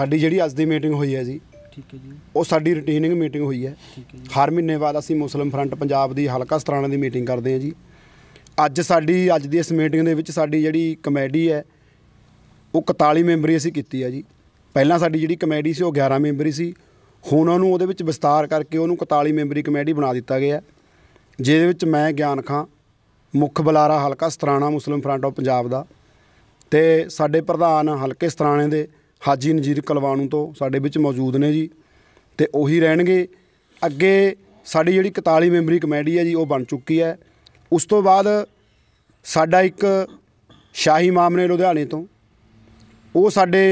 ਸਾਡੀ ਜਿਹੜੀ ਅੱਜ ਦੀ ਮੀਟਿੰਗ ਹੋਈ ਹੈ ਜੀ ਠੀਕ ਹੈ ਜੀ ਉਹ ਸਾਡੀ ਰੁਟੀਨਿੰਗ ਮੀਟਿੰਗ ਹੋਈ ਹੈ ਠੀਕ ਹੈ ਜੀ ਹਰ ਮਹੀਨੇ ਬਾਅਦ ਅਸੀਂ ਮੁਸਲਮ ਫਰੰਟ ਪੰਜਾਬ ਦੀ ਹਲਕਾ ਸਤਰਾਣਾ ਦੀ ਮੀਟਿੰਗ ਕਰਦੇ ਹਾਂ ਜੀ ਅੱਜ ਸਾਡੀ ਅੱਜ ਦੀ ਇਸ ਮੀਟਿੰਗ ਦੇ ਵਿੱਚ ਸਾਡੀ ਜਿਹੜੀ ਕਮੇਟੀ ਹੈ ਉਹ 41 ਮੈਂਬਰੀ ਅਸੀਂ ਕੀਤੀ ਹੈ ਜੀ ਪਹਿਲਾਂ ਸਾਡੀ ਜਿਹੜੀ ਕਮੇਟੀ ਸੀ ਉਹ 11 ਮੈਂਬਰੀ ਸੀ ਹੁਣ ਉਹਨੂੰ ਉਹਦੇ ਵਿੱਚ ਵਿਸਤਾਰ ਕਰਕੇ ਉਹਨੂੰ 41 ਮੈਂਬਰੀ ਕਮੇਟੀ ਬਣਾ ਦਿੱਤਾ ਗਿਆ ਜਿਹਦੇ ਵਿੱਚ ਮੈਂ ਗਿਆਨ ਖਾਂ ਮੁੱਖ ਬੁਲਾਰਾ ਹਲਕਾ Shutrana Muslim Front of Punjab ਦਾ ਤੇ ਸਾਡੇ ਪ੍ਰਧਾਨ ਹਲਕੇ ਸਤਰਾਣੇ ਦੇ ਹਾਜੀ ਨਜ਼ੀਰ ਕਲਵਾਣੂ ਤੋਂ ਸਾਡੇ ਵਿੱਚ ਮੌਜੂਦ ਨੇ ਜੀ ਤੇ ਉਹੀ ਰਹਿਣਗੇ ਅੱਗੇ ਸਾਡੀ ਜਿਹੜੀ 41 ਮੈਂਬਰੀ ਕਮੇਟੀ ਹੈ ਜੀ ਉਹ ਬਣ ਚੁੱਕੀ ਹੈ ਉਸ ਤੋਂ ਬਾਅਦ ਸਾਡਾ ਇੱਕ ਸ਼ਾਹੀ ਮਾਮਲੇ ਲੁਧਿਆਣੇ ਤੋਂ ਉਹ ਸਾਡੇ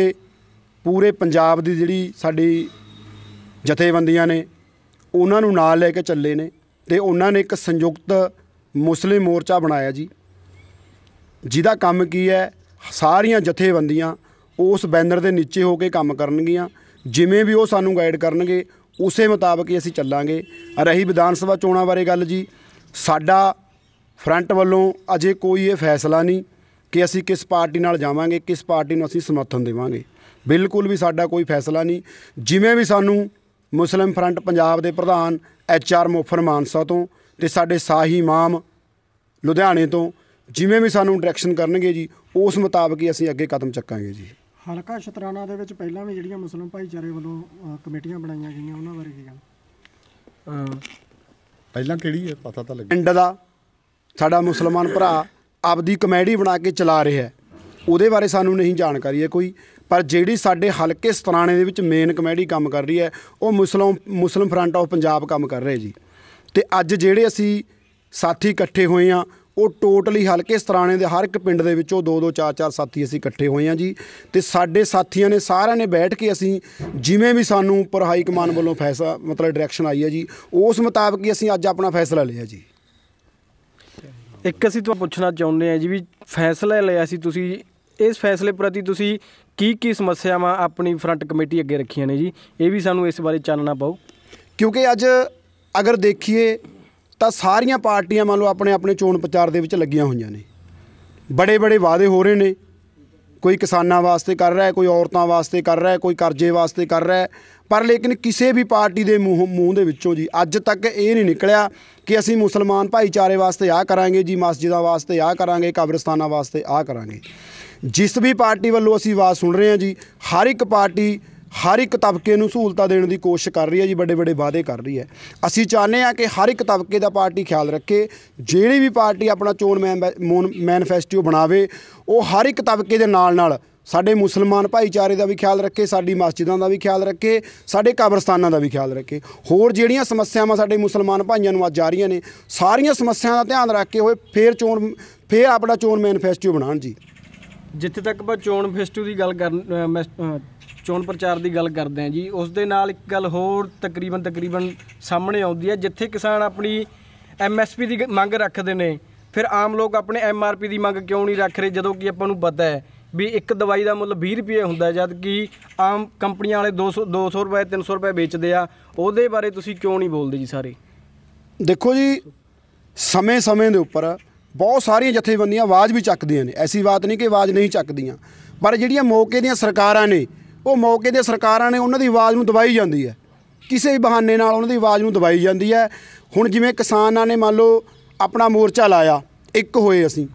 ਪੂਰੇ ਪੰਜਾਬ ਦੀ ਜਿਹੜੀ ਸਾਡੀ ਜਥੇਬੰਦੀਆਂ ਨੇ ਉਹਨਾਂ ਨੂੰ ਨਾਲ ਲੈ ਕੇ ਚੱਲੇ ਨੇ ਤੇ ਉਹਨਾਂ ਨੇ ਇੱਕ ਸੰਯੁਕਤ ਮੁਸਲਿਮ ਮੋਰਚਾ ਬਣਾਇਆ ਜੀ ਜਿਹਦਾ ਕੰਮ ਕੀ ਹੈ ਸਾਰੀਆਂ ਜਥੇਬੰਦੀਆਂ ਉਸ ਬੈਨਰ ਦੇ ਨੀਚੇ ਹੋ ਕੇ ਕੰਮ ਕਰਨਗੀਆਂ ਜਿਵੇਂ ਵੀ ਉਹ ਸਾਨੂੰ ਗਾਈਡ ਕਰਨਗੇ ਉਸੇ ਮੁਤਾਬਕ ਹੀ ਅਸੀਂ ਚੱਲਾਂਗੇ ਰਹੀ ਵਿਧਾਨ ਸਭਾ ਚੋਣਾਂ ਬਾਰੇ ਗੱਲ ਜੀ ਸਾਡਾ ਫਰੰਟ ਵੱਲੋਂ ਅਜੇ ਕੋਈ ਇਹ ਫੈਸਲਾ ਨਹੀਂ ਕਿ ਅਸੀਂ ਕਿਸ ਪਾਰਟੀ ਨਾਲ ਜਾਵਾਂਗੇ ਕਿਸ ਪਾਰਟੀ ਨੂੰ ਅਸੀਂ ਸਮਰਥਨ ਦੇਵਾਂਗੇ ਬਿਲਕੁਲ ਵੀ ਸਾਡਾ ਕੋਈ ਫੈਸਲਾ ਨਹੀਂ ਜਿਵੇਂ ਵੀ ਸਾਨੂੰ ਮੁਸਲਿਮ ਫਰੰਟ ਪੰਜਾਬ ਦੇ ਪ੍ਰਧਾਨ ਐਚ ਆਰ ਮੋਫਰ ਮਾਨਸਾ ਤੋਂ ਤੇ ਸਾਡੇ ਸਾਹੀ ਇਮਾਮ ਲੁਧਿਆਣੇ ਤੋਂ ਜਿਵੇਂ ਵੀ ਸਾਨੂੰ ਡਾਇਰੈਕਸ਼ਨ ਕਰਨਗੇ ਜੀ ਉਸ ਮੁਤਾਬਕ ਹੀ ਅਸੀਂ ਅੱਗੇ ਕਦਮ ਚੱਕਾਂਗੇ ਜੀ ਹਲਕਾ ਸ਼ਤਰਾਣਾ ਦੇ ਵਿੱਚ ਪਹਿਲਾਂ ਵੀ ਜਿਹੜੀਆਂ ਮੁਸਲਮ ਭਾਈਚਾਰੇ ਵੱਲੋਂ ਕਮੇਟੀਆਂ ਬਣਾਈਆਂ ਗਈਆਂ ਉਹਨਾਂ ਬਾਰੇ ਕੀ ਗੱਲ ਪਹਿਲਾਂ ਕਿਹੜੀ ਹੈ ਪਤਾ ਤਾਂ ਲੱਗਿਆ ਪਿੰਡ ਦਾ ਸਾਡਾ ਮੁਸਲਮਾਨ ਭਰਾ ਆਪਦੀ ਕਮੇਟੀ ਬਣਾ ਕੇ ਚਲਾ ਰਿਹਾ ਹੈ ਉਹਦੇ ਬਾਰੇ ਸਾਨੂੰ ਨਹੀਂ ਜਾਣਕਾਰੀ ਹੈ ਕੋਈ ਪਰ ਜਿਹੜੀ ਸਾਡੇ ਹਲਕੇ ਸਤਰਾਣੇ ਦੇ ਵਿੱਚ ਮੇਨ ਕਮੇਟੀ ਕੰਮ ਕਰ ਰਹੀ ਹੈ ਉਹ Muslim Muslim Front of Punjab ਕੰਮ ਕਰ ਰਹੇ ਜੀ ਤੇ ਅੱਜ ਜਿਹੜੇ ਅਸੀਂ ਸਾਥੀ ਇਕੱਠੇ ਹੋਏ ਆ ਉਹ ਟੋਟਲੀ ਹਲਕੇ ਸਤਰਾਣੇ ਦੇ ਹਰ ਇੱਕ ਪਿੰਡ ਦੇ ਵਿੱਚੋਂ ਦੋ ਦੋ ਚਾਰ ਚਾਰ ਸਾਥੀ ਅਸੀਂ ਇਕੱਠੇ ਹੋਏ ਆਂ ਜੀ ਤੇ ਸਾਡੇ ਸਾਥੀਆਂ ਨੇ ਸਾਰਿਆਂ ਨੇ ਬੈਠ ਕੇ ਅਸੀਂ ਜਿਵੇਂ ਵੀ ਸਾਨੂੰ ਉੱਪਰ ਹਾਈ ਕਮਾਨ ਵੱਲੋਂ ਫੈਸਲਾ ਮਤਲਬ ਡਾਇਰੈਕਸ਼ਨ ਆਈ ਹੈ ਜੀ ਉਸ ਮੁਤਾਬਕ ਹੀ ਅਸੀਂ ਅੱਜ ਆਪਣਾ ਫੈਸਲਾ ਲਿਆ ਜੀ ਇੱਕ ਅਸੀਂ ਤੁਹਾਨੂੰ ਪੁੱਛਣਾ ਚਾਹੁੰਦੇ ਆਂ ਜੀ ਵੀ ਫੈਸਲਾ ਲਿਆ ਸੀ ਤੁਸੀਂ ਇਸ ਫੈਸਲੇ ਪ੍ਰਤੀ ਤੁਸੀਂ ਕੀ ਕੀ ਸਮੱਸਿਆਵਾਂ ਆਪਣੀ ਫਰੰਟ ਕਮੇਟੀ ਅੱਗੇ ਰੱਖੀਆਂ ਨੇ ਜੀ ਇਹ ਵੀ ਸਾਨੂੰ ਇਸ ਬਾਰੇ ਚਾਨਣਾ ਪਾਓ ਕਿਉਂਕਿ ਅੱਜ ਅਗਰ ਦੇਖੀਏ ਤਾਂ ਸਾਰੀਆਂ ਪਾਰਟੀਆਂ ਮੰਨ ਲਓ ਆਪਣੇ ਆਪਣੇ ਚੋਣ ਪ੍ਰਚਾਰ ਦੇ ਵਿੱਚ ਲੱਗੀਆਂ ਹੋਈਆਂ ਨੇ ਬੜੇ ਬੜੇ ਵਾਅਦੇ ਹੋ ਰਹੇ ਨੇ ਕੋਈ ਕਿਸਾਨਾਂ ਵਾਸਤੇ ਕਰ ਰਿਹਾ ਹੈ ਕੋਈ ਔਰਤਾਂ ਵਾਸਤੇ ਕਰ ਰਿਹਾ ਹੈ ਕੋਈ ਕਰਜ਼ੇ ਵਾਸਤੇ ਕਰ ਰਿਹਾ ਹੈ ਪਰ ਲੇਕਿਨ ਕਿਸੇ ਵੀ ਪਾਰਟੀ ਦੇ ਮੂੰਹ ਮੂੰਹ ਦੇ ਵਿੱਚੋਂ ਜੀ ਅੱਜ ਤੱਕ ਇਹ ਨਹੀਂ ਨਿਕਲਿਆ ਕਿ ਅਸੀਂ ਮੁਸਲਮਾਨ ਭਾਈਚਾਰੇ ਵਾਸਤੇ ਆਹ ਕਰਾਂਗੇ ਜੀ ਮਸਜਿਦਾਂ ਵਾਸਤੇ ਆਹ ਕਰਾਂਗੇ ਕਬਰਸਤਾਨਾਂ ਵਾਸਤੇ ਆਹ ਕਰਾਂਗੇ ਜਿਸ ਵੀ ਪਾਰਟੀ ਵੱਲੋਂ ਅਸੀਂ ਆਵਾਜ਼ ਸੁਣ ਰਹੇ ਹਾਂ ਜੀ ਹਰ ਇੱਕ ਪਾਰਟੀ ਹਰ ਇੱਕ ਤਬਕੇ ਨੂੰ ਸਹੂਲਤਾਂ ਦੇਣ ਦੀ ਕੋਸ਼ਿਸ਼ ਕਰ ਰਹੀ ਹੈ ਜੀ ਵੱਡੇ ਵੱਡੇ ਵਾਅਦੇ ਕਰ ਰਹੀ ਹੈ ਅਸੀਂ ਚਾਹੁੰਦੇ ਆ ਕਿ ਹਰ ਇੱਕ ਤਬਕੇ ਦਾ ਪਾਰਟੀ ਖਿਆਲ ਰੱਖੇ ਜਿਹੜੀ ਵੀ ਪਾਰਟੀ ਆਪਣਾ ਚੋਣ ਮੈਨੀਫੈਸਟੋ ਬਣਾਵੇ ਉਹ ਹਰ ਇੱਕ ਤਬਕੇ ਦੇ ਨਾਲ ਨਾਲ ਸਾਡੇ ਮੁਸਲਮਾਨ ਭਾਈਚਾਰੇ ਦਾ ਵੀ ਖਿਆਲ ਰੱਖੇ ਸਾਡੀ ਮਸਜਿਦਾਂ ਦਾ ਵੀ ਖਿਆਲ ਰੱਖੇ ਸਾਡੇ ਕਬਰਸਤਾਨਾਂ ਦਾ ਵੀ ਖਿਆਲ ਰੱਖੇ ਹੋਰ ਜਿਹੜੀਆਂ ਸਮੱਸਿਆਵਾਂ ਸਾਡੇ ਮੁਸਲਮਾਨ ਭਾਈਆਂ ਨੂੰ ਅੱਜ ਆ ਰਹੀਆਂ ਨੇ ਸਾਰੀਆਂ ਸਮੱਸਿਆਵਾਂ ਦਾ ਧਿਆਨ ਰੱਖ ਕੇ ਹੋਏ ਫੇਰ ਚੋਣ ਫੇਰ ਆਪਣਾ ਚੋਣ ਮੈਨੀਫੈਸਟੋ ਬਣਾਉਣ ਜੀ ਜਿੱਥੇ ਤੱਕ ਆਪਾਂ ਚੋਣ ਫੈਸਟੂ ਦੀ ਗੱਲ ਕਰ ਚੋਣ ਪ੍ਰਚਾਰ ਦੀ ਗੱਲ ਕਰਦੇ ਆ ਜੀ ਉਸ ਦੇ ਨਾਲ ਇੱਕ ਗੱਲ ਹੋਰ ਤਕਰੀਬਨ ਤਕਰੀਬਨ ਸਾਹਮਣੇ ਆਉਂਦੀ ਹੈ ਜਿੱਥੇ ਕਿਸਾਨ ਆਪਣੀ ਐਮਐਸਪੀ ਦੀ ਮੰਗ ਰੱਖਦੇ ਨੇ ਫਿਰ ਆਮ ਲੋਕ ਆਪਣੇ ਐਮਆਰਪੀ ਦੀ ਮੰਗ ਕਿਉਂ ਨਹੀਂ ਰੱਖ ਰਹੇ ਜਦੋਂ ਕਿ ਆਪਾਂ ਨੂੰ ਪਤਾ ਹੈ ਵੀ ਇੱਕ ਦਵਾਈ ਦਾ ਮੁੱਲ 20 ਰੁਪਏ ਹੁੰਦਾ ਜਦ ਕਿ ਆਮ ਕੰਪਨੀਆਂ ਵਾਲੇ 200 200 ਰੁਪਏ 300 ਰੁਪਏ ਵੇਚਦੇ ਆ ਉਹਦੇ ਬਾਰੇ ਤੁਸੀਂ ਕਿਉਂ ਨਹੀਂ ਬੋਲਦੇ ਜੀ ਸਾਰੇ ਦੇਖੋ ਜੀ ਸਮੇਂ-ਸਮੇਂ ਦੇ ਉੱਪਰ ਬਹੁਤ ਸਾਰੀਆਂ ਜਥੇਬੰਦੀਆਂ ਆਵਾਜ਼ ਵੀ ਚੱਕਦੀਆਂ ਨੇ ਐਸੀ ਬਾਤ ਨਹੀਂ ਕਿ ਆਵਾਜ਼ ਨਹੀਂ ਚੱਕਦੀਆਂ ਪਰ ਜਿਹੜੀਆਂ ਮੌਕੇ ਦੀਆਂ ਸਰਕਾਰਾਂ ਨੇ ਉਹ ਮੌਕੇ ਦੀਆਂ ਸਰਕਾਰਾਂ ਨੇ ਉਹਨਾਂ ਦੀ ਆਵਾਜ਼ ਨੂੰ ਦਬਾਈ ਜਾਂਦੀ ਹੈ ਕਿਸੇ ਵੀ ਬਹਾਨੇ ਨਾਲ ਉਹਨਾਂ ਦੀ ਆਵਾਜ਼ ਨੂੰ ਦਬਾਈ ਜਾਂਦੀ ਹੈ ਹੁਣ ਜਿਵੇਂ ਕਿਸਾਨਾਂ ਨੇ ਮੰਨ ਲਓ ਆਪਣਾ ਮੋਰਚਾ ਲਾਇਆ ਇੱਕ ਹੋਏ ਅਸੀਂ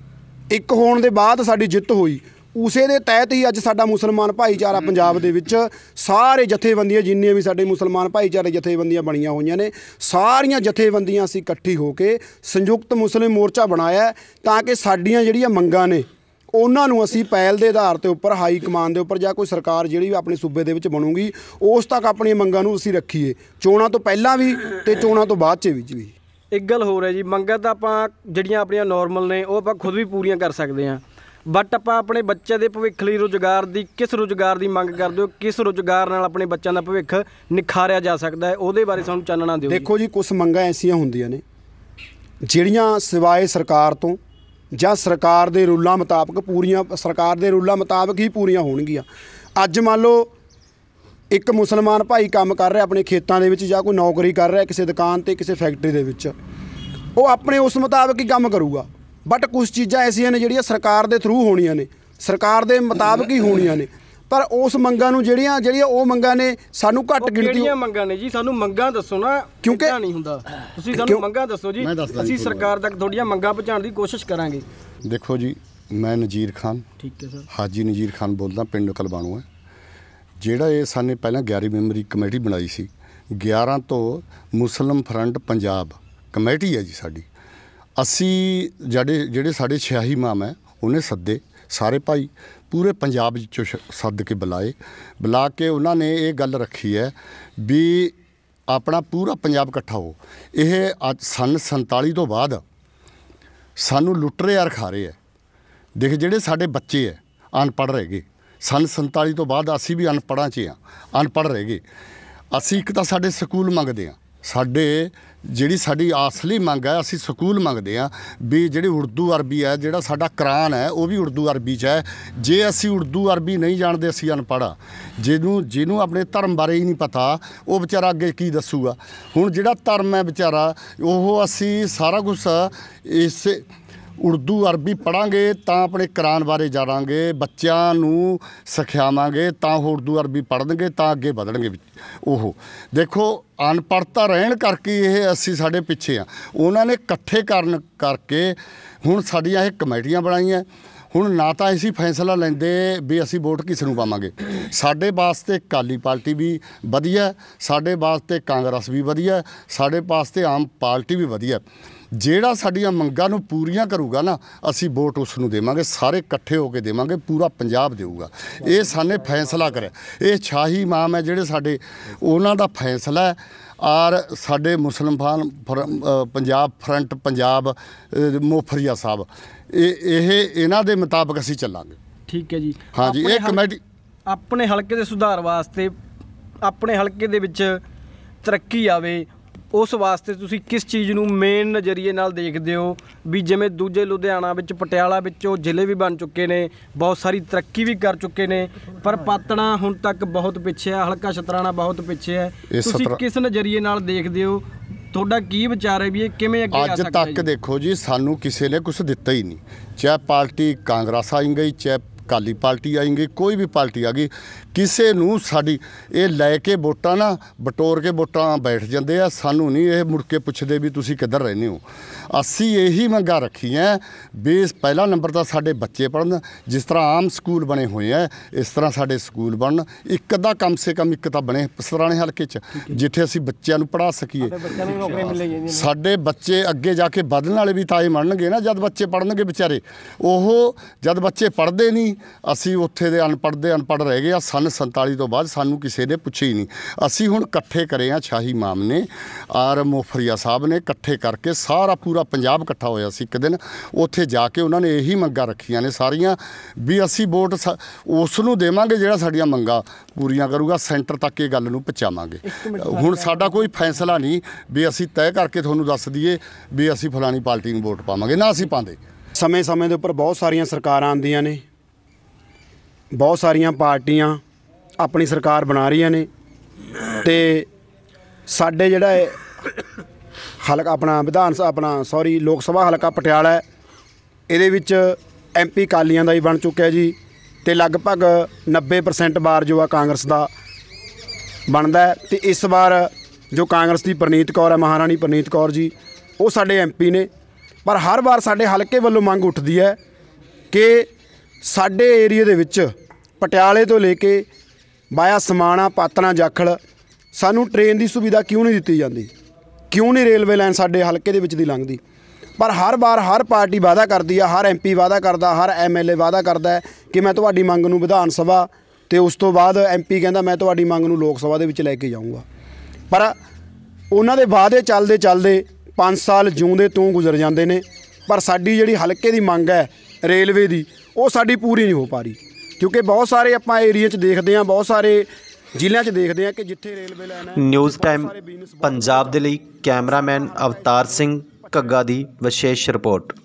ਇੱਕ ਹੋਣ ਦੇ ਬਾਅਦ ਸਾਡੀ ਜਿੱਤ ਹੋਈ ਉਸੇ ਦੇ ਤਹਿਤ ਹੀ ਅੱਜ ਸਾਡਾ ਮੁਸਲਮਾਨ ਭਾਈਚਾਰਾ ਪੰਜਾਬ ਦੇ ਵਿੱਚ ਸਾਰੇ ਜਥੇਬੰਦੀਆਂ ਜਿੰਨੀਆਂ ਵੀ ਸਾਡੇ ਮੁਸਲਮਾਨ ਭਾਈਚਾਰੇ ਜਥੇਬੰਦੀਆਂ ਬਣੀਆਂ ਹੋਈਆਂ ਨੇ ਸਾਰੀਆਂ ਜਥੇਬੰਦੀਆਂ ਅਸੀਂ ਇਕੱਠੀ ਹੋ ਕੇ ਸੰਯੁਕਤ ਮੁਸਲਿਮ ਮੋਰਚਾ ਬਣਾਇਆ ਤਾਂ ਕਿ ਸਾਡੀਆਂ ਜਿਹੜੀਆਂ ਮੰਗਾਂ ਨੇ ਉਹਨਾਂ ਨੂੰ ਅਸੀਂ ਪਹਿਲ ਦੇ ਆਧਾਰ ਤੇ ਉੱਪਰ ਹਾਈ ਕਮਾਂਡ ਦੇ ਉੱਪਰ ਜਾਂ ਕੋਈ ਸਰਕਾਰ ਜਿਹੜੀ ਵੀ ਆਪਣੇ ਸੂਬੇ ਦੇ ਵਿੱਚ ਬਣੂਗੀ ਉਸ ਤੱਕ ਆਪਣੀਆਂ ਮੰਗਾਂ ਨੂੰ ਅਸੀਂ ਰੱਖੀਏ ਚੋਣਾਂ ਤੋਂ ਪਹਿਲਾਂ ਵੀ ਤੇ ਚੋਣਾਂ ਤੋਂ ਬਾਅਦ 'ਚ ਵੀ ਇੱਕ ਗੱਲ ਹੋਰ ਹੈ ਜੀ ਮੰਗਾਂ ਤਾਂ ਆਪਾਂ ਜਿਹੜੀਆਂ ਆਪਣੀਆਂ ਨਾਰਮਲ ਨੇ ਉਹ ਆਪਾਂ ਖੁਦ ਵੀ ਪੂਰੀਆਂ ਕਰ ਸਕਦੇ ਆਂ ਬਟ ਆਪਾਂ ਆਪਣੇ ਬੱਚੇ ਦੇ ਭਵਿੱਖ ਲਈ ਰੋਜ਼ਗਾਰ ਦੀ ਕਿਸ ਰੋਜ਼ਗਾਰ ਦੀ ਮੰਗ ਕਰਦੇ ਹੋ ਕਿਸ ਰੋਜ਼ਗਾਰ ਨਾਲ ਆਪਣੇ ਬੱਚਿਆਂ ਦਾ ਭਵਿੱਖ ਨਿਖਾਰਿਆ ਜਾ ਸਕਦਾ ਹੈ ਉਹਦੇ ਬਾਰੇ ਸਾਨੂੰ ਚਾਨਣਾ ਦਿਓ ਦੇਖੋ ਜੀ ਕੁਝ ਮੰਗਾਂ ਐਸੀਆਂ ਹੁੰਦੀਆਂ ਨੇ ਜਿਹੜੀਆਂ ਸਿਵਾਏ ਸਰਕਾਰ ਤੋਂ ਜਾਂ ਸਰਕਾਰ ਦੇ ਰੂਲਾਂ ਮੁਤਾਬਕ ਪੂਰੀਆਂ ਸਰਕਾਰ ਦੇ ਰੂਲਾਂ ਮੁਤਾਬਕ ਹੀ ਪੂਰੀਆਂ ਹੋਣਗੀਆਂ ਅੱਜ ਮੰਨ ਲਓ ਇੱਕ ਮੁਸਲਮਾਨ ਭਾਈ ਕੰਮ ਕਰ ਰਿਹਾ ਆਪਣੇ ਖੇਤਾਂ ਦੇ ਵਿੱਚ ਜਾਂ ਕੋਈ ਨੌਕਰੀ ਕਰ ਰਿਹਾ ਕਿਸੇ ਦੁਕਾਨ ਤੇ ਕਿਸੇ ਫੈਕਟਰੀ ਦੇ ਵਿੱਚ ਉਹ ਆਪਣੇ ਉਸ ਮੁਤਾਬਕ ਹੀ ਕੰਮ ਕਰੂਗਾ ਬਟ ਕੁਝ ਚੀਜ਼ਾਂ ਐਸੀਆਂ ਨੇ ਜਿਹੜੀਆਂ ਸਰਕਾਰ ਦੇ ਥਰੂ ਹੋਣੀਆਂ ਨੇ ਸਰਕਾਰ ਦੇ ਮੁਤਾਬਕ ਹੀ ਹੋਣੀਆਂ ਨੇ ਪਰ ਉਸ ਮੰਗਾਂ ਨੂੰ ਜਿਹੜੀਆਂ ਜਿਹੜੀਆਂ ਉਹ ਮੰਗਾਂ ਨੇ ਸਾਨੂੰ ਘੱਟ ਗਿਣਤੀ ਕਿਹੜੀਆਂ ਮੰਗਾਂ ਨੇ ਜੀ ਸਾਨੂੰ ਮੰਗਾਂ ਦੱਸੋ ਨਾ ਕਿਉਂਕਿ ਨਹੀਂ ਹੁੰਦਾ ਤੁਸੀਂ ਸਾਨੂੰ ਮੰਗਾਂ ਦੱਸੋ ਜੀ ਅਸੀਂ ਸਰਕਾਰ ਤੱਕ ਤੁਹਾਡੀਆਂ ਮੰਗਾਂ ਪਹੁੰਚਾਉਣ ਦੀ ਕੋਸ਼ਿਸ਼ ਕਰਾਂਗੇ ਦੇਖੋ ਜੀ ਮੈਂ ਨਜੀਰ ਖਾਨ ਠੀਕ ਹੈ ਸਰ ਹਾਜੀ ਨਜੀਰ ਖਾਨ ਬੋਲਦਾ ਪਿੰਡ ਕਲਬਾਣੂ ਹੈ ਜਿਹੜਾ ਇਹ ਸਾਨੇ ਪਹਿਲਾਂ 11 ਮੈਂਬਰੀ ਕਮੇਟੀ ਬਣਾਈ ਸੀ 11 ਤੋਂ ਮੁਸਲਮ ਫਰੰਟ ਪੰਜਾਬ ਕਮੇਟੀ ਹੈ ਜੀ ਸਾਡੀ ਅਸੀਂ ਜਿਹੜੇ ਜਿਹੜੇ ਸਾਡੇ ਛਿਆਹੀ ਮਾਮ ਹੈ ਉਹਨੇ ਸੱਦੇ ਸਾਰੇ ਭਾਈ ਪੂਰੇ ਪੰਜਾਬ ਵਿੱਚੋਂ ਸੱਦ ਕੇ ਬੁਲਾਏ ਬੁਲਾ ਕੇ ਉਹਨਾਂ ਨੇ ਇਹ ਗੱਲ ਰੱਖੀ ਹੈ ਵੀ ਆਪਣਾ ਪੂਰਾ ਪੰਜਾਬ ਇਕੱਠਾ ਹੋ ਇਹ ਅੱਜ ਸਨ 47 ਤੋਂ ਬਾਅਦ ਸਾਨੂੰ ਲੁੱਟ ਰਹੇ ਆ ਖਾ ਰਹੇ ਆ ਦੇਖ ਜਿਹੜੇ ਸਾਡੇ ਬੱਚੇ ਆ ਅਨਪੜ ਰਹਿ ਗਏ ਸਨ 47 ਤੋਂ ਬਾਅਦ ਅਸੀਂ ਵੀ ਅਨਪੜਾਂ 'ਚ ਆ ਅਨਪੜ ਰਹਿ ਗਏ ਅਸੀਂ ਇੱਕ ਤਾਂ ਸਾਡੇ ਸਕੂਲ ਮੰਗਦੇ ਆ ਸਾਡੇ ਜਿਹੜੀ ਸਾਡੀ ਅਸਲੀ ਮੰਗ ਹੈ ਅਸੀਂ ਸਕੂਲ ਮੰਗਦੇ ਆ ਵੀ ਜਿਹੜੀ ਉਰਦੂ ਅਰਬੀ ਹੈ ਜਿਹੜਾ ਸਾਡਾ ਕੁਰਾਨ ਹੈ ਉਹ ਵੀ ਉਰਦੂ ਅਰਬੀ 'ਚ ਹੈ ਜੇ ਅਸੀਂ ਉਰਦੂ ਅਰਬੀ ਨਹੀਂ ਜਾਣਦੇ ਅਸੀਂ ਅਨਪੜਾ ਜਿਹਨੂੰ ਜਿਹਨੂੰ ਆਪਣੇ ਧਰਮ ਬਾਰੇ ਹੀ ਨਹੀਂ ਪਤਾ ਉਹ ਵਿਚਾਰਾ ਅੱਗੇ ਕੀ ਦੱਸੂਗਾ ਹੁਣ ਜਿਹੜਾ ਧਰਮ ਹੈ ਵਿਚਾਰਾ ਉਹ ਅਸੀਂ ਸਾਰਾ ਕੁਝ ਇਸ ਉਰਦੂ ਅਰਬੀ ਪੜਾਂਗੇ ਤਾਂ ਆਪਣੇ ਕੁਰਾਨ ਬਾਰੇ ਜਾਣਾਂਗੇ ਬੱਚਿਆਂ ਨੂੰ ਸਿਖਾਵਾਂਗੇ ਤਾਂ ਉਹ ਉਰਦੂ ਅਰਬੀ ਪੜਨਗੇ ਤਾਂ ਅੱਗੇ ਵਧਣਗੇ ਉਹ ਦੇਖੋ ਅਨਪੜਤਾ ਰਹਿਣ ਕਰਕੇ ਇਹ ਅਸੀਂ ਸਾਡੇ ਪਿੱਛੇ ਆ ਉਹਨਾਂ ਨੇ ਇਕੱਠੇ ਕਰਨ ਕਰਕੇ ਹੁਣ ਸਾਡੀਆਂ ਇਹ ਕਮੇਟੀਆਂ ਬਣਾਈਆਂ ਹੁਣ ਨਾ ਤਾਂ ਅਸੀਂ ਫੈਸਲਾ ਲੈਂਦੇ ਵੀ ਅਸੀਂ ਵੋਟ ਕਿਸ ਨੂੰ ਪਾਵਾਂਗੇ ਸਾਡੇ ਵਾਸਤੇ ਕਾਲੀ ਪਾਰਟੀ ਵੀ ਵਧੀਆ ਸਾਡੇ ਵਾਸਤੇ ਕਾਂਗਰਸ ਵੀ ਵਧੀਆ ਸਾਡੇ ਵਾਸਤੇ ਆਮ ਪਾਰਟੀ ਵੀ ਵਧੀਆ ਜਿਹੜਾ ਸਾਡੀਆਂ ਮੰਗਾਂ ਨੂੰ ਪੂਰੀਆਂ ਕਰੂਗਾ ਨਾ ਅਸੀਂ ਵੋਟ ਉਸ ਨੂੰ ਦੇਵਾਂਗੇ ਸਾਰੇ ਇਕੱਠੇ ਹੋ ਕੇ ਦੇਵਾਂਗੇ ਪੂਰਾ ਪੰਜਾਬ ਦੇਊਗਾ ਇਹ ਸਾਨੇ ਫੈਸਲਾ ਕਰੇ ਇਹ ਸ਼ਾਹੀ ਮਾਮ ਹੈ ਜਿਹੜੇ ਸਾਡੇ ਉਹਨਾਂ ਦਾ ਫੈਸਲਾ ਹੈ ਔਰ ਸਾਡੇ ਮੁਸਲਮਾਨ ਪੰਜਾਬ ਫਰੰਟ ਪੰਜਾਬ ਮੋਫਰੀਆ ਸਾਹਿਬ ਇਹ ਇਹ ਇਹਨਾਂ ਦੇ ਮੁਤਾਬਕ ਅਸੀਂ ਚੱਲਾਂਗੇ ਠੀਕ ਹੈ ਜੀ ਹਾਂਜੀ ਇਹ ਕਮੇਟੀ ਆਪਣੇ ਹਲਕੇ ਦੇ ਸੁਧਾਰ ਵਾਸਤੇ ਆਪਣੇ ਹਲਕੇ ਦੇ ਵਿੱਚ ਤਰੱਕੀ ਆਵੇ ਉਸ ਵਾਸਤੇ ਤੁਸੀਂ ਕਿਸ ਚੀਜ਼ ਨੂੰ ਮੇਨ ਨਜ਼ਰੀਏ ਨਾਲ ਦੇਖਦੇ ਹੋ ਵੀ ਜਿਵੇਂ ਦੂਜੇ ਲੁਧਿਆਣਾ ਵਿੱਚ ਪਟਿਆਲਾ ਵਿੱਚ ਉਹ ਜ਼ਿਲ੍ਹੇ ਵੀ ਬਣ ਚੁੱਕੇ ਨੇ ਬਹੁਤ ਸਾਰੀ ਤਰੱਕੀ ਵੀ ਕਰ ਚੁੱਕੇ ਨੇ ਪਰ ਪਾਤਣਾ ਹੁਣ ਤੱਕ ਬਹੁਤ ਪਿੱਛੇ ਆ ਹਲਕਾ ਛਤਰਾਣਾ ਬਹੁਤ ਪਿੱਛੇ ਹੈ ਤੁਸੀਂ ਕਿਸ ਨਜ਼ਰੀਏ ਨਾਲ ਦੇਖਦੇ ਹੋ ਤੁਹਾਡਾ ਕੀ ਵਿਚਾਰ ਹੈ ਵੀ ਇਹ ਕਿਵੇਂ ਅੱਗੇ ਆ ਸਕਦਾ ਅੱਜ ਤੱਕ ਦੇਖੋ ਜੀ ਸਾਨੂੰ ਕਿਸੇ ਨੇ ਕੁਝ ਦਿੱਤਾ ਹੀ ਨਹੀਂ ਚਾਹ ਪਾਰਟੀ ਕਾਂਗਰਸ ਆਈ ਗਈ ਚਾਹ ਕਾਲੀ ਪਾਰਟੀ ਆਏਗੀ ਕੋਈ ਵੀ ਪਾਰਟੀ ਆ ਗਈ ਕਿਸੇ ਨੂੰ ਸਾਡੀ ਇਹ ਲੈ ਕੇ ਵੋਟਾਂ ਨਾ ਬਟੋਰ ਕੇ ਵੋਟਾਂ ਬੈਠ ਜਾਂਦੇ ਆ ਸਾਨੂੰ ਨਹੀਂ ਇਹ ਮੁੜ ਕੇ ਪੁੱਛਦੇ ਵੀ ਤੁਸੀਂ ਕਿੱਧਰ ਰਹਿੰਦੇ ਹੋ ਅਸੀਂ ਇਹੀ ਰੱਖੀ ਹੈ ਬੇਸ ਪਹਿਲਾ ਨੰਬਰ ਤਾਂ ਸਾਡੇ ਬੱਚੇ ਪੜਨ ਜਿਸ ਤਰ੍ਹਾਂ ਆਮ ਸਕੂਲ ਬਣੇ ਹੋਏ ਆ ਇਸ ਤਰ੍ਹਾਂ ਸਾਡੇ ਸਕੂਲ ਬਣਨ ਇੱਕ ਅੱਧਾ ਕਮ ਸੇ ਕਮ ਇੱਕ ਤਾਂ ਬਣੇ ਸਰਾਣੇ ਹਲਕੇ 'ਚ ਜਿੱਥੇ ਅਸੀਂ ਬੱਚਿਆਂ ਨੂੰ ਪੜਾ ਸਕੀਏ ਸਾਡੇ ਬੱਚੇ ਅੱਗੇ ਜਾ ਕੇ ਵਧਣ ਵਾਲੇ ਵੀ ਤਾਂ ਇਹ ਮੰਨਣਗੇ ਨਾ ਜਦ ਬੱਚੇ ਪੜਨਗੇ ਵਿਚਾਰੇ ਉਹ ਜਦ ਬੱਚੇ ਪੜਦੇ ਨਹੀਂ ਅਸੀਂ ਉੱਥੇ ਦੇ ਅਨਪੜ ਦੇ ਅਨਪੜ੍ਹ ਰਹਿ ਗਏ ਆ ਸਨ 47 ਤੋਂ ਬਾਅਦ ਸਾਨੂੰ ਕਿਸੇ ਨੇ ਪੁੱਛਿਆ ਹੀ ਨਹੀਂ ਅਸੀਂ ਹੁਣ ਇਕੱਠੇ ਕਰੇ ਆ ਸ਼ਾਹੀ ਮਾਮ ਨੇ ਆਰ ਮੋਫਰੀਆ ਸਾਹਿਬ ਨੇ ਇਕੱਠੇ ਕਰਕੇ ਸਾਰਾ ਪੂਰਾ ਪੂਰਾ ਪੰਜਾਬ ਇਕੱਠਾ ਹੋਇਆ ਸੀ ਇੱਕ ਦਿਨ ਉੱਥੇ ਜਾ ਕੇ ਉਹਨਾਂ ਨੇ ਇਹੀ ਮੰਗਾਂ ਰੱਖੀਆਂ ਨੇ ਸਾਰੀਆਂ ਵੀ ਅਸੀਂ ਵੋਟ ਉਸ ਨੂੰ ਦੇਵਾਂਗੇ ਜਿਹੜਾ ਸਾਡੀਆਂ ਮੰਗਾਂ ਪੂਰੀਆਂ ਕਰੂਗਾ ਸੈਂਟਰ ਤੱਕ ਇਹ ਗੱਲ ਨੂੰ ਪਹੁੰਚਾਵਾਂਗੇ ਹੁਣ ਸਾਡਾ ਕੋਈ ਫੈਸਲਾ ਨਹੀਂ ਵੀ ਅਸੀਂ ਤੈਅ ਕਰਕੇ ਤੁਹਾਨੂੰ ਦੱਸ ਦਈਏ ਵੀ ਅਸੀਂ ਫਲਾਣੀ ਪਾਰਟੀ ਨੂੰ ਵੋਟ ਪਾਵਾਂਗੇ ਨਾ ਅਸੀਂ ਪਾਉਂਦੇ ਸਮੇਂ-ਸਮੇਂ ਦੇ ਉੱਪਰ ਬਹੁਤ ਸਾਰੀਆਂ ਸਰਕਾਰਾਂ ਆਂਦੀਆਂ ਨੇ ਬਹੁਤ ਸਾਰੀਆਂ ਪਾਰਟੀਆਂ ਆਪਣੀ ਸਰਕਾਰ ਬਣਾ ਰਹੀਆਂ ਨੇ ਤੇ ਸਾਡੇ ਜਿਹੜਾ ਹਲਕਾ ਆਪਣਾ ਵਿਧਾਨ ਸਭਾ ਆਪਣਾ ਸੌਰੀ ਲੋਕ ਸਭਾ ਹਲਕਾ ਪਟਿਆਲਾ ਇਹਦੇ ਵਿੱਚ ਐਮਪੀ ਕਾਲੀਆਂ ਦਾ ਹੀ ਬਣ ਚੁੱਕਿਆ ਜੀ ਤੇ ਲਗਭਗ 90% ਬਾਰ ਜੋ ਆ ਕਾਂਗਰਸ ਦਾ ਬਣਦਾ ਤੇ ਇਸ ਵਾਰ ਜੋ ਕਾਂਗਰਸ ਦੀ ਪ੍ਰਨੀਤ ਕੌਰ ਹੈ ਮਹਾਰਾਣੀ ਪ੍ਰਨੀਤ ਕੌਰ ਜੀ ਉਹ ਸਾਡੇ ਐਮਪੀ ਨੇ ਪਰ ਹਰ ਵਾਰ ਸਾਡੇ ਹਲਕੇ ਵੱਲੋਂ ਮੰਗ ਉੱਠਦੀ ਹੈ ਕਿ ਸਾਡੇ ਏਰੀਆ ਦੇ ਵਿੱਚ ਪਟਿਆਲੇ ਤੋਂ ਲੈ ਕੇ ਬਾਇਆ ਸਮਾਣਾ ਪਾਤਨਾ ਜਾਖਲ ਸਾਨੂੰ ਟ੍ਰੇਨ ਦੀ ਸੁਵਿਧਾ ਕਿਉਂ ਨਹੀਂ ਦਿੱਤੀ ਜਾਂਦੀ ਕਿਉਂ ਨਹੀਂ ਰੇਲਵੇ ਲਾਈਨ ਸਾਡੇ ਹਲਕੇ ਦੇ ਵਿੱਚ ਦੀ ਲੰਘਦੀ ਪਰ ਹਰ ਵਾਰ ਹਰ ਪਾਰਟੀ ਵਾਅਦਾ ਕਰਦੀ ਆ ਹਰ ਐਮਪੀ ਵਾਅਦਾ ਕਰਦਾ ਹਰ ਐਮਐਲਏ ਵਾਅਦਾ ਕਰਦਾ ਕਿ ਮੈਂ ਤੁਹਾਡੀ ਮੰਗ ਨੂੰ ਵਿਧਾਨ ਸਭਾ ਤੇ ਉਸ ਤੋਂ ਬਾਅਦ ਐਮਪੀ ਕਹਿੰਦਾ ਮੈਂ ਤੁਹਾਡੀ ਮੰਗ ਨੂੰ ਲੋਕ ਸਭਾ ਦੇ ਵਿੱਚ ਲੈ ਕੇ ਜਾਊਂਗਾ ਪਰ ਉਹਨਾਂ ਦੇ ਵਾਅਦੇ ਚੱਲਦੇ ਚੱਲਦੇ 5 ਸਾਲ ਜਿਉਂਦੇ ਤੋਂ ਗੁਜ਼ਰ ਜਾਂਦੇ ਨੇ ਪਰ ਸਾਡੀ ਜਿਹੜੀ ਹਲਕੇ ਦੀ ਮੰਗ ਹੈ ਰੇਲਵੇ ਦੀ ਉਹ ਸਾਡੀ ਪੂਰੀ ਨਹੀਂ ਹੋ ਪਾ ਰਹੀ ਕਿਉਂਕਿ ਬਹੁਤ ਸਾਰੇ ਆਪਾਂ ਏਰੀਆ 'ਚ ਦੇਖਦੇ ਆ ਬਹੁਤ ਸਾਰੇ ਜ਼ਿਲ੍ਹਿਆਂ 'ਚ ਦੇਖਦੇ ਆ ਕਿ ਜਿੱਥੇ ਰੇਲਵੇ ਲਾਈਨ ਹੈ ਨਿਊਜ਼ ਟਾਈਮ ਪੰਜਾਬ ਦੇ ਲਈ ਕੈਮਰਾਮੈਨ ਅਵਤਾਰ ਸਿੰਘ ਘੱਗਾ ਦੀ ਵਿਸ਼ੇਸ਼ ਰਿਪੋਰਟ